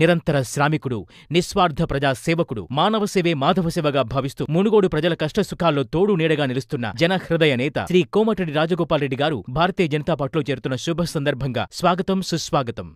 నిరంతర శ్రామికుడు నిస్వార్థ ప్రజా సేవకుడు మానవ సేవే మాధవ సేవగా భావిస్తూ మునుగోడు ప్రజల కష్ట సుఖాల్లో తోడు నీడగా నిలుస్తున్న జన హృదయ నేత శ్రీ కోమటిరెడ్డి రాజగోపాల్ రెడ్డి గారు భారతీయ జనతా పార్టీలో చేరుతున్న శుభ సందర్భంగా స్వాగతం సుస్వాగతం